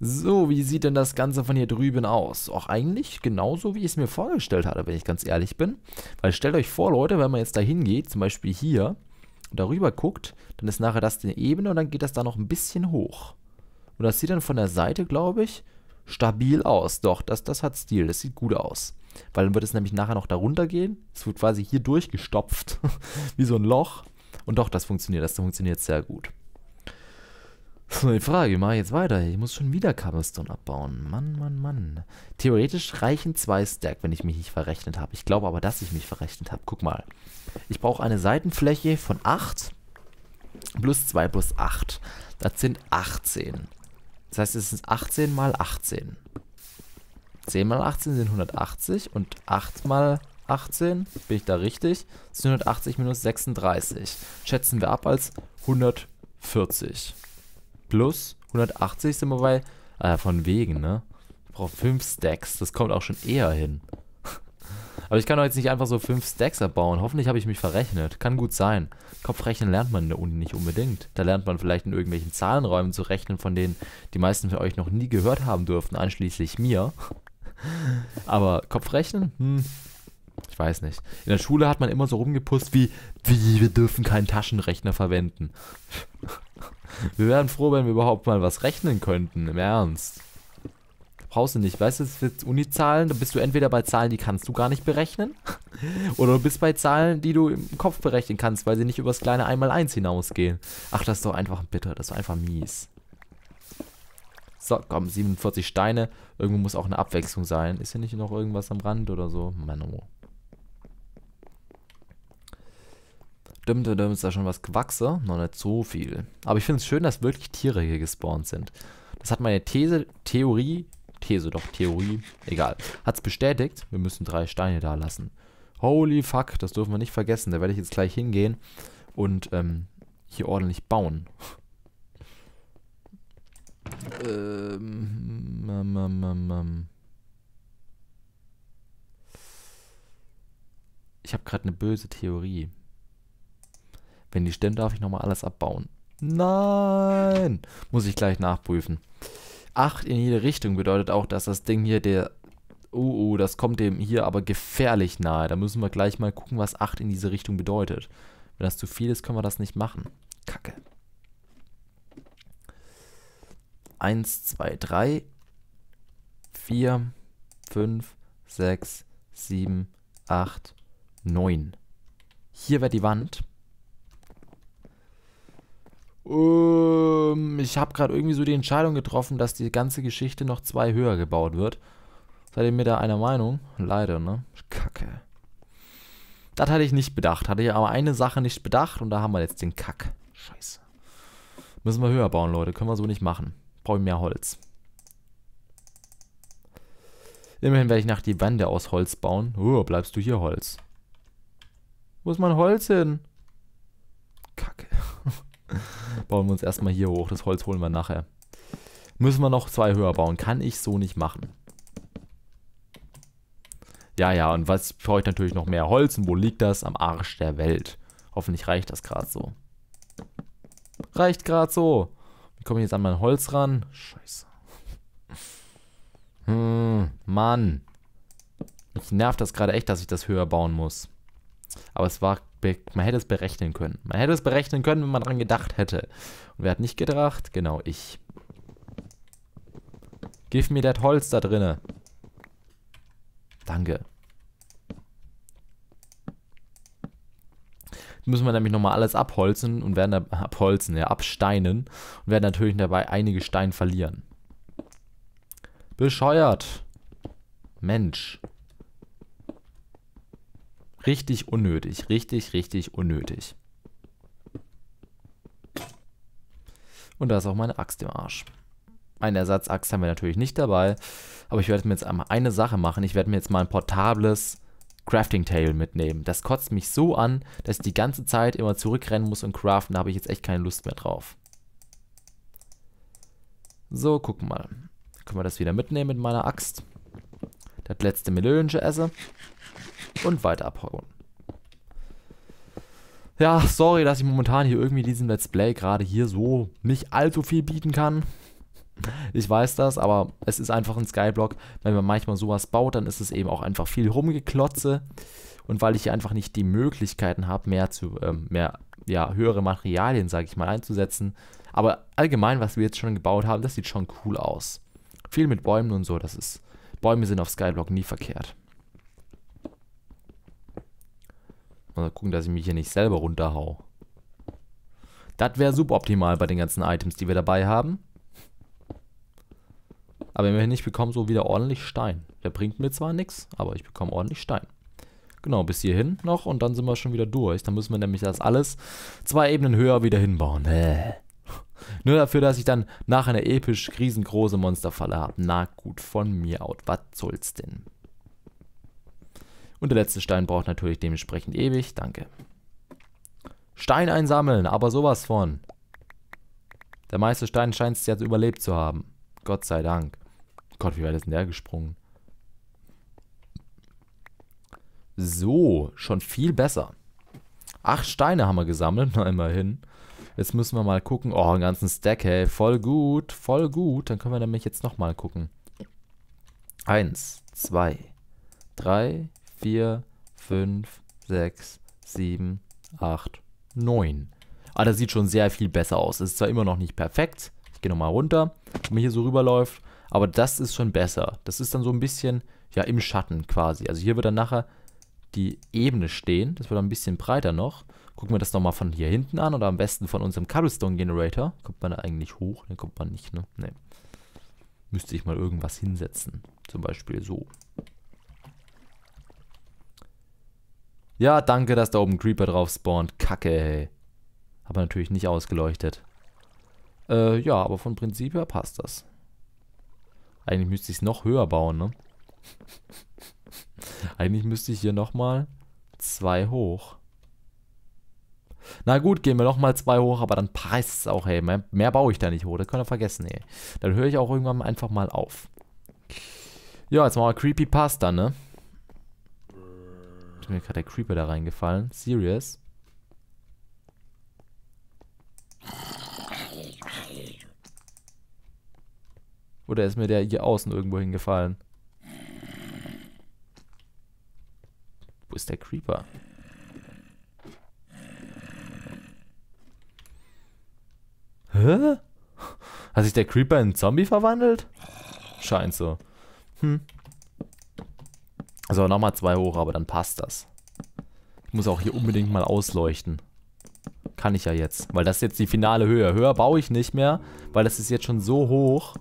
So, wie sieht denn das Ganze von hier drüben aus? Auch eigentlich genauso, wie ich es mir vorgestellt hatte, wenn ich ganz ehrlich bin. Weil stellt euch vor, Leute, wenn man jetzt da hingeht, zum Beispiel hier, und darüber guckt, dann ist nachher das die Ebene und dann geht das da noch ein bisschen hoch. Und das sieht dann von der Seite, glaube ich, stabil aus. Doch, das, das hat Stil, das sieht gut aus. Weil dann wird es nämlich nachher noch darunter gehen. Es wird quasi hier durchgestopft, wie so ein Loch. Und doch, das funktioniert, das funktioniert sehr gut. So, die Frage, mache ich jetzt weiter? Ich muss schon wieder Cobblestone abbauen. Mann, Mann, Mann. Theoretisch reichen zwei Stack, wenn ich mich nicht verrechnet habe. Ich glaube aber, dass ich mich verrechnet habe. Guck mal. Ich brauche eine Seitenfläche von 8 plus 2 plus 8. Das sind 18. Das heißt, es sind 18 mal 18. 10 mal 18 sind 180 und 8 mal 18, bin ich da richtig, sind 180 minus 36. Schätzen wir ab als 140 plus 180 sind wir bei. Äh, von wegen, ne? Ich brauche 5 Stacks. Das kommt auch schon eher hin. Aber ich kann doch jetzt nicht einfach so 5 Stacks abbauen. Hoffentlich habe ich mich verrechnet. Kann gut sein. Kopfrechnen lernt man in der Uni nicht unbedingt. Da lernt man vielleicht in irgendwelchen Zahlenräumen zu rechnen, von denen die meisten von euch noch nie gehört haben dürften, einschließlich mir. Aber Kopfrechnen? Hm, ich weiß nicht. In der Schule hat man immer so rumgepusst wie, wie, wir dürfen keinen Taschenrechner verwenden. Wir wären froh, wenn wir überhaupt mal was rechnen könnten, im Ernst. Brauchst du nicht. Weißt du, es wird Uni-Zahlen, da bist du entweder bei Zahlen, die kannst du gar nicht berechnen, oder du bist bei Zahlen, die du im Kopf berechnen kannst, weil sie nicht über das kleine 1x1 hinausgehen. Ach, das ist doch einfach bitter, das ist einfach mies. So, komm, 47 Steine. Irgendwo muss auch eine Abwechslung sein. Ist hier nicht noch irgendwas am Rand oder so? Mann, oh. dümm ist da schon was gewachsen, noch nicht so viel. Aber ich finde es schön, dass wirklich Tiere hier gespawnt sind. Das hat meine These, Theorie, These doch, Theorie, egal, hat es bestätigt. Wir müssen drei Steine da lassen. Holy fuck, das dürfen wir nicht vergessen. Da werde ich jetzt gleich hingehen und ähm, hier ordentlich bauen. Ähm, mam, mam, mam, mam. Mm. Ich habe gerade eine böse Theorie. Wenn die stimmt, darf ich nochmal alles abbauen. Nein! Muss ich gleich nachprüfen. 8 in jede Richtung bedeutet auch, dass das Ding hier der... Oh, oh, das kommt dem hier aber gefährlich nahe. Da müssen wir gleich mal gucken, was 8 in diese Richtung bedeutet. Wenn das zu viel ist, können wir das nicht machen. Kacke. 1, 2, 3, 4, 5, 6, 7, 8, 9. Hier wäre die Wand. Um, ähm, ich habe gerade irgendwie so die Entscheidung getroffen, dass die ganze Geschichte noch zwei höher gebaut wird. Seid ihr mir da einer Meinung? Leider, ne? Kacke. Das hatte ich nicht bedacht. Hatte ich aber eine Sache nicht bedacht und da haben wir jetzt den Kack. Scheiße. Müssen wir höher bauen, Leute. Können wir so nicht machen. Brauche ich mehr Holz. Immerhin werde ich nach die Wände aus Holz bauen. Oh, bleibst du hier Holz. Wo ist mein Holz hin? Kacke bauen wir uns erstmal hier hoch. Das Holz holen wir nachher. Müssen wir noch zwei höher bauen. Kann ich so nicht machen. Ja, ja, und was brauche ich natürlich noch mehr Holz und wo liegt das? Am Arsch der Welt. Hoffentlich reicht das gerade so. Reicht gerade so. Wie komme ich jetzt an mein Holz ran? Scheiße. Hm, Mann. Mich nervt das gerade echt, dass ich das höher bauen muss. Aber es war, man hätte es berechnen können. Man hätte es berechnen können, wenn man daran gedacht hätte. Und wer hat nicht gedacht? Genau, ich. Give mir das Holz da drinne. Danke. müssen wir nämlich nochmal alles abholzen und werden da, abholzen, ja, absteinen und werden natürlich dabei einige Steine verlieren. Bescheuert. Mensch. Richtig unnötig. Richtig, richtig unnötig. Und da ist auch meine Axt im Arsch. Eine Ersatzaxt haben wir natürlich nicht dabei. Aber ich werde mir jetzt einmal eine Sache machen. Ich werde mir jetzt mal ein portables Crafting Table mitnehmen. Das kotzt mich so an, dass ich die ganze Zeit immer zurückrennen muss und craften. Da habe ich jetzt echt keine Lust mehr drauf. So, gucken mal. Können wir das wieder mitnehmen mit meiner Axt. Das letzte Melonische esse und weiter abhauen. Ja, sorry, dass ich momentan hier irgendwie diesem Let's Play gerade hier so nicht allzu viel bieten kann. Ich weiß das, aber es ist einfach ein Skyblock. Wenn man manchmal sowas baut, dann ist es eben auch einfach viel rumgeklotze. Und weil ich hier einfach nicht die Möglichkeiten habe, mehr zu, ähm, mehr, ja, höhere Materialien, sage ich mal, einzusetzen. Aber allgemein, was wir jetzt schon gebaut haben, das sieht schon cool aus. Viel mit Bäumen und so, das ist, Bäume sind auf Skyblock nie verkehrt. Mal gucken, dass ich mich hier nicht selber runterhau. Das wäre suboptimal bei den ganzen Items, die wir dabei haben. Aber immerhin, ich bekomme so wieder ordentlich Stein. Der bringt mir zwar nichts, aber ich bekomme ordentlich Stein. Genau, bis hierhin noch und dann sind wir schon wieder durch. Dann müssen wir nämlich das alles zwei Ebenen höher wieder hinbauen. Äh. Nur dafür, dass ich dann nachher eine episch riesengroße Monsterfalle habe. Na gut, von mir out. Was soll's denn? Und der letzte Stein braucht natürlich dementsprechend ewig. Danke. Stein einsammeln, aber sowas von. Der meiste Stein scheint es jetzt überlebt zu haben. Gott sei Dank. Gott, wie weit ist denn der gesprungen? So, schon viel besser. Acht Steine haben wir gesammelt, na immerhin. Jetzt müssen wir mal gucken. Oh, einen ganzen Stack, hey. Voll gut, voll gut. Dann können wir nämlich jetzt nochmal gucken. Eins, zwei, drei, 4, 5, 6, 7, 8, 9. Ah, das sieht schon sehr viel besser aus. Es ist zwar immer noch nicht perfekt. Ich gehe nochmal runter, wenn man hier so rüberläuft. Aber das ist schon besser. Das ist dann so ein bisschen, ja, im Schatten quasi. Also hier wird dann nachher die Ebene stehen. Das wird dann ein bisschen breiter noch. Gucken wir das nochmal von hier hinten an oder am besten von unserem Cobblestone Generator. Kommt man da eigentlich hoch? Ne, kommt man nicht, ne? Ne. Müsste ich mal irgendwas hinsetzen. Zum Beispiel so. Ja, danke, dass da oben ein Creeper drauf spawnt. Kacke, ey. Aber natürlich nicht ausgeleuchtet. Äh, ja, aber vom Prinzip her passt das. Eigentlich müsste ich es noch höher bauen, ne? Eigentlich müsste ich hier nochmal zwei hoch. Na gut, gehen wir nochmal zwei hoch, aber dann passt es auch, ey. Mehr, mehr, baue ich da nicht hoch, das könnt ihr vergessen, ey. Dann höre ich auch irgendwann einfach mal auf. Ja, jetzt machen wir Creepypasta, ne? Zum Glück hat der Creeper da reingefallen. Serious? Oder ist mir der hier außen irgendwo hingefallen? Wo ist der Creeper? Hä? Hat sich der Creeper in einen Zombie verwandelt? Scheint so. Hm, also nochmal zwei hoch, aber dann passt das. Ich muss auch hier unbedingt mal ausleuchten. Kann ich ja jetzt, weil das ist jetzt die finale Höhe. Höher baue ich nicht mehr, weil das ist jetzt schon so hoch,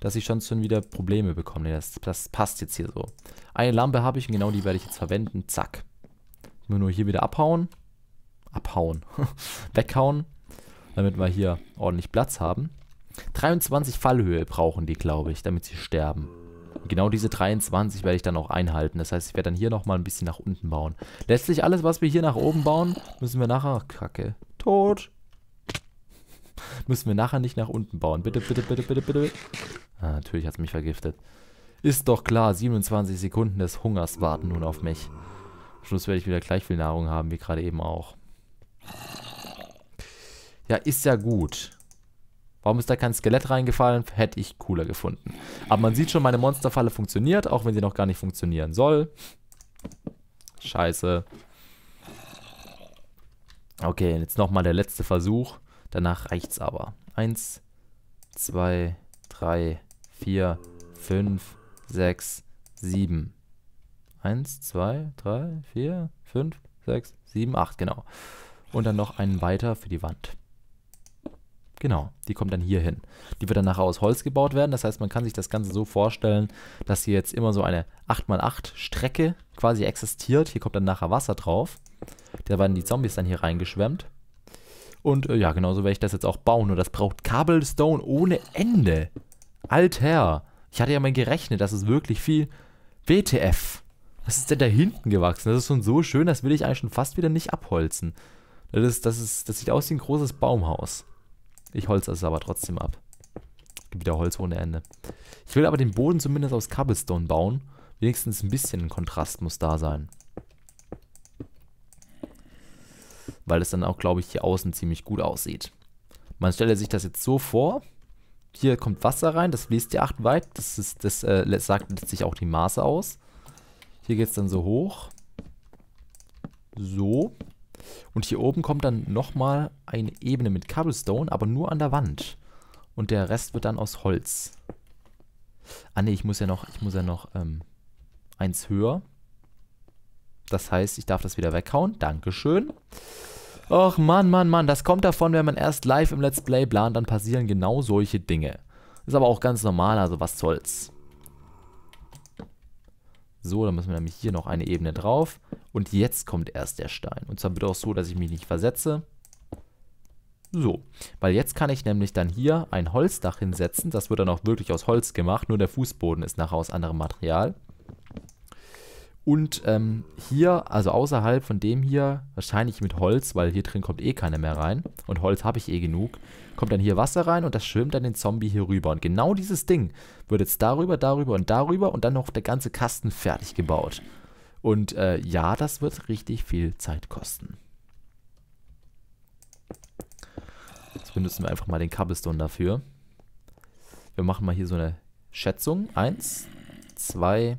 dass ich schon, schon wieder Probleme bekomme. das, das passt jetzt hier so. Eine Lampe habe ich und genau die werde ich jetzt verwenden. Zack. Nur nur hier wieder abhauen. Abhauen. Weghauen. Damit wir hier ordentlich Platz haben. 23 Fallhöhe brauchen die, glaube ich, damit sie sterben genau diese 23 werde ich dann auch einhalten. Das heißt, ich werde dann hier nochmal ein bisschen nach unten bauen. Letztlich alles, was wir hier nach oben bauen, müssen wir nachher... Ach, Kacke. Tot. müssen wir nachher nicht nach unten bauen. Bitte, bitte, bitte, bitte, bitte. Ah, natürlich hat es mich vergiftet. Ist doch klar, 27 Sekunden des Hungers warten nun auf mich. Am Schluss werde ich wieder gleich viel Nahrung haben, wie gerade eben auch. Ja, ist ja gut. Warum ist da kein Skelett reingefallen? Hätte ich cooler gefunden. Aber man sieht schon, meine Monsterfalle funktioniert, auch wenn sie noch gar nicht funktionieren soll. Scheiße. Okay, jetzt nochmal der letzte Versuch. Danach reicht's aber. Eins, zwei, drei, vier, fünf, sechs, sieben. Eins, zwei, drei, vier, fünf, sechs, sieben, acht, genau. Und dann noch einen weiter für die Wand. Genau, die kommt dann hier hin. Die wird dann nachher aus Holz gebaut werden. Das heißt, man kann sich das Ganze so vorstellen, dass hier jetzt immer so eine 8x8-Strecke quasi existiert. Hier kommt dann nachher Wasser drauf. Da werden die Zombies dann hier reingeschwemmt. Und äh, ja, genauso werde ich das jetzt auch bauen. Nur das braucht Cobblestone ohne Ende. Alter, ich hatte ja mal gerechnet, das ist wirklich viel. WTF. Was ist denn da hinten gewachsen? Das ist schon so schön, das will ich eigentlich schon fast wieder nicht abholzen. Das, ist, das, ist, das sieht aus wie ein großes Baumhaus. Ich holze es aber trotzdem ab. Es gibt wieder Holz ohne Ende. Ich will aber den Boden zumindest aus Cobblestone bauen. Wenigstens ein bisschen Kontrast muss da sein. Weil es dann auch, glaube ich, hier außen ziemlich gut aussieht. Man stelle sich das jetzt so vor. Hier kommt Wasser rein, das fließt die acht weit. Das, ist, das äh, sagt sich auch die Maße aus. Hier geht es dann so hoch. So. Und hier oben kommt dann nochmal eine Ebene mit Cobblestone, aber nur an der Wand. Und der Rest wird dann aus Holz. Ah ne, ich muss ja noch, ich muss ja noch ähm, eins höher. Das heißt, ich darf das wieder weghauen. Dankeschön. Och Mann, Mann, Mann, das kommt davon, wenn man erst live im Let's Play plant, dann passieren genau solche Dinge. Ist aber auch ganz normal, also was soll's. So, dann müssen wir nämlich hier noch eine Ebene drauf. Und jetzt kommt erst der Stein. Und zwar bitte auch so, dass ich mich nicht versetze. So, weil jetzt kann ich nämlich dann hier ein Holzdach hinsetzen. Das wird dann auch wirklich aus Holz gemacht, nur der Fußboden ist nachher aus anderem Material. Und ähm, hier, also außerhalb von dem hier, wahrscheinlich mit Holz, weil hier drin kommt eh keiner mehr rein. Und Holz habe ich eh genug. Kommt dann hier Wasser rein und das schwimmt dann den Zombie hier rüber. Und genau dieses Ding wird jetzt darüber, darüber und darüber und dann noch der ganze Kasten fertig gebaut. Und äh, ja, das wird richtig viel Zeit kosten. Jetzt benutzen wir einfach mal den Cobblestone dafür. Wir machen mal hier so eine Schätzung. Eins, zwei,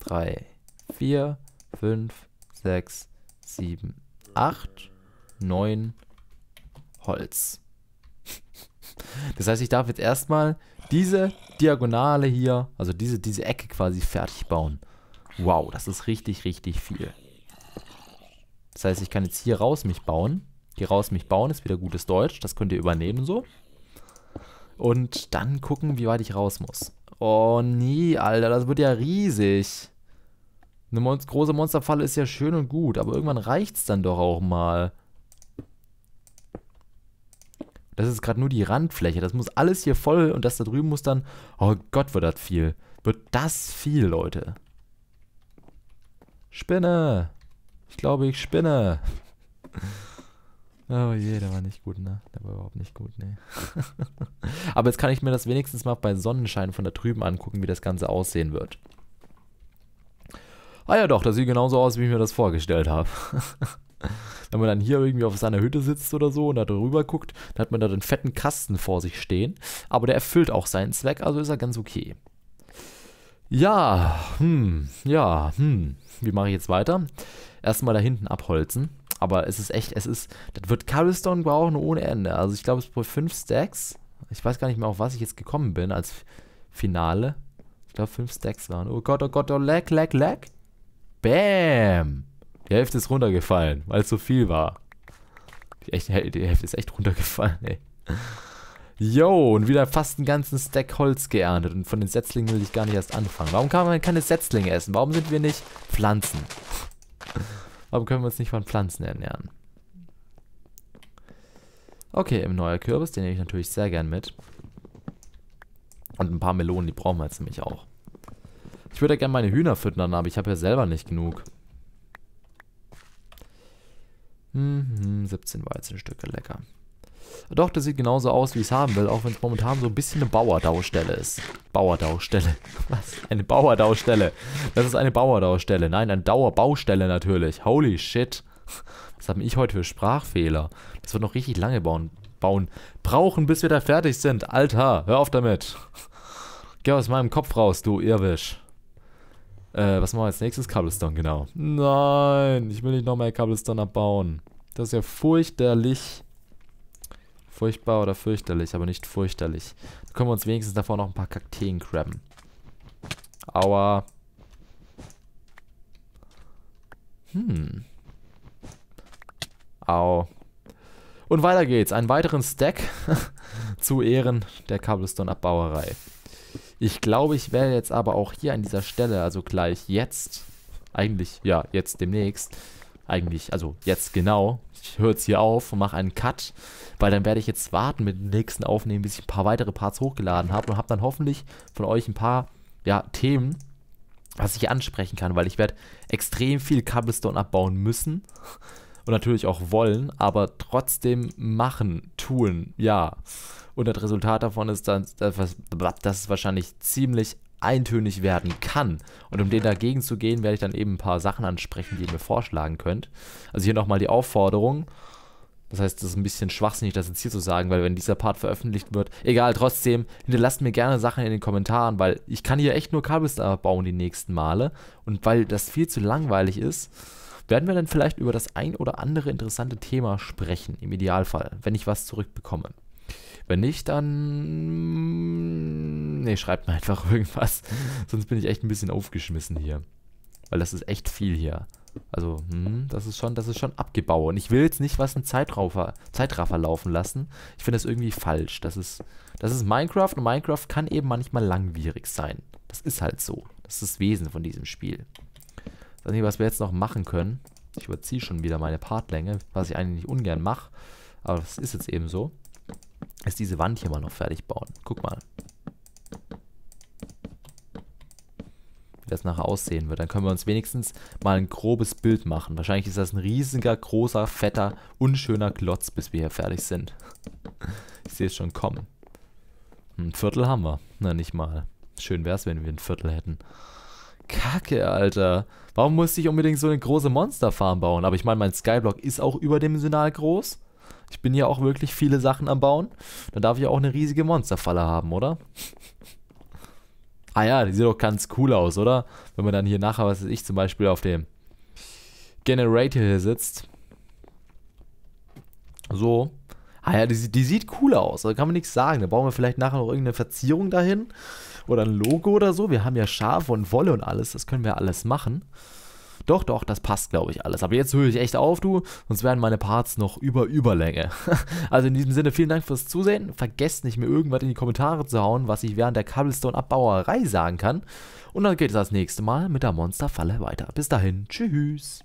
drei, 4, 5, 6, 7, 8, 9 Holz. Das heißt, ich darf jetzt erstmal diese Diagonale hier, also diese, diese Ecke quasi fertig bauen. Wow, das ist richtig, richtig viel. Das heißt, ich kann jetzt hier raus mich bauen. Hier raus mich bauen ist wieder gutes Deutsch. Das könnt ihr übernehmen so. Und dann gucken, wie weit ich raus muss. Oh nee, Alter, das wird ja riesig. Eine Mon große Monsterfalle ist ja schön und gut, aber irgendwann reicht es dann doch auch mal. Das ist gerade nur die Randfläche. Das muss alles hier voll und das da drüben muss dann... Oh Gott, wird das viel. Wird das viel, Leute. Spinne. Ich glaube, ich spinne. Oh je, der war nicht gut, ne? Der war überhaupt nicht gut, ne? Aber jetzt kann ich mir das wenigstens mal bei Sonnenschein von da drüben angucken, wie das Ganze aussehen wird ah ja doch, das sieht genauso aus, wie ich mir das vorgestellt habe. Wenn man dann hier irgendwie auf seiner Hütte sitzt oder so und da drüber guckt, dann hat man da den fetten Kasten vor sich stehen. Aber der erfüllt auch seinen Zweck, also ist er ganz okay. Ja, hm, ja, hm. Wie mache ich jetzt weiter? Erstmal da hinten abholzen. Aber es ist echt, es ist, das wird Cobblestone brauchen ohne Ende. Also ich glaube, es braucht 5 Stacks. Ich weiß gar nicht mehr, auf was ich jetzt gekommen bin als Finale. Ich glaube, 5 Stacks waren. Oh Gott, oh Gott, oh lag, lag, lag. Bäm! Die Hälfte ist runtergefallen, weil es so viel war. Die, echt, die Hälfte ist echt runtergefallen, ey. Yo, und wieder fast einen ganzen Stack Holz geerntet. Und von den Setzlingen will ich gar nicht erst anfangen. Warum kann man keine Setzlinge essen? Warum sind wir nicht Pflanzen? Warum können wir uns nicht von Pflanzen ernähren? Okay, im neuer Kürbis, den nehme ich natürlich sehr gern mit. Und ein paar Melonen, die brauchen wir jetzt nämlich auch. Ich würde ja gerne meine Hühner füttern, aber ich habe ja selber nicht genug. Mhm, 17 Weizenstücke, lecker. Doch, das sieht genauso aus, wie ich es haben will, auch wenn es momentan so ein bisschen eine Bauerdaustelle ist. Bauerdaustelle. Was? Eine Bauerdaustelle. Das ist eine Bauerdaustelle. Nein, eine Dauerbaustelle natürlich. Holy shit. Was habe ich heute für Sprachfehler? Das wird noch richtig lange bauen. bauen. Brauchen, bis wir da fertig sind. Alter, hör auf damit. Geh aus meinem Kopf raus, du Irwisch. Äh, was machen wir als nächstes? Cobblestone, genau. Nein, ich will nicht noch mehr Cobblestone abbauen. Das ist ja fürchterlich. Furchtbar oder fürchterlich, aber nicht fürchterlich. Da können wir uns wenigstens davor noch ein paar Kakteen crabben. Aua. Hm. Au. Und weiter geht's. Einen weiteren Stack zu Ehren der Cobblestone-Abbauerei. Ich glaube, ich werde jetzt aber auch hier an dieser Stelle, also gleich jetzt, eigentlich, ja, jetzt demnächst, eigentlich, also jetzt genau, ich höre jetzt hier auf und mache einen Cut, weil dann werde ich jetzt warten mit dem nächsten Aufnehmen, bis ich ein paar weitere Parts hochgeladen habe und habe dann hoffentlich von euch ein paar, ja, Themen, was ich ansprechen kann, weil ich werde extrem viel Cobblestone abbauen müssen und natürlich auch wollen, aber trotzdem machen, tun, ja. Und das Resultat davon ist, dann, dass es wahrscheinlich ziemlich eintönig werden kann. Und um dem dagegen zu gehen, werde ich dann eben ein paar Sachen ansprechen, die ihr mir vorschlagen könnt. Also hier nochmal die Aufforderung. Das heißt, das ist ein bisschen schwachsinnig, das jetzt hier zu sagen, weil wenn dieser Part veröffentlicht wird, egal, trotzdem, hinterlasst mir gerne Sachen in den Kommentaren, weil ich kann hier echt nur Kabelstar bauen die nächsten Male. Und weil das viel zu langweilig ist, werden wir dann vielleicht über das ein oder andere interessante Thema sprechen, im Idealfall, wenn ich was zurückbekomme. Wenn nicht, dann. Mm, nee, schreibt mir einfach irgendwas. Sonst bin ich echt ein bisschen aufgeschmissen hier. Weil das ist echt viel hier. Also, hm, das ist schon, das ist schon abgebaut. Und ich will jetzt nicht was einen Zeitraffer, Zeitraffer laufen lassen. Ich finde das irgendwie falsch. Das ist, das ist Minecraft und Minecraft kann eben manchmal langwierig sein. Das ist halt so. Das ist das Wesen von diesem Spiel. Das Einzige, was wir jetzt noch machen können, ich überziehe schon wieder meine Partlänge, was ich eigentlich nicht ungern mache, aber das ist jetzt eben so ist diese Wand hier mal noch fertig bauen. Guck mal. Wie das nachher aussehen wird. Dann können wir uns wenigstens mal ein grobes Bild machen. Wahrscheinlich ist das ein riesiger, großer, fetter, unschöner Glotz, bis wir hier fertig sind. Ich sehe es schon kommen. Ein Viertel haben wir. Na, nicht mal. Schön wäre es, wenn wir ein Viertel hätten. Kacke, Alter. Warum musste ich unbedingt so eine große Monsterfarm bauen? Aber ich meine, mein Skyblock ist auch überdimensional groß. Ich bin ja auch wirklich viele Sachen am Bauen. Dann darf ich auch eine riesige Monsterfalle haben, oder? ah ja, die sieht doch ganz cool aus, oder? Wenn man dann hier nachher, was weiß ich, zum Beispiel auf dem Generator hier sitzt. So. Ah ja, die, die sieht cool aus, da kann man nichts sagen. Da brauchen wir vielleicht nachher noch irgendeine Verzierung dahin oder ein Logo oder so. Wir haben ja Schafe und Wolle und alles, das können wir alles machen. Doch, doch, das passt, glaube ich, alles. Aber jetzt höre ich echt auf, du, sonst werden meine Parts noch über Überlänge. also in diesem Sinne, vielen Dank fürs Zusehen. Vergesst nicht, mir irgendwas in die Kommentare zu hauen, was ich während der Cobblestone-Abbauerei sagen kann. Und dann geht es das nächste Mal mit der Monsterfalle weiter. Bis dahin, tschüss.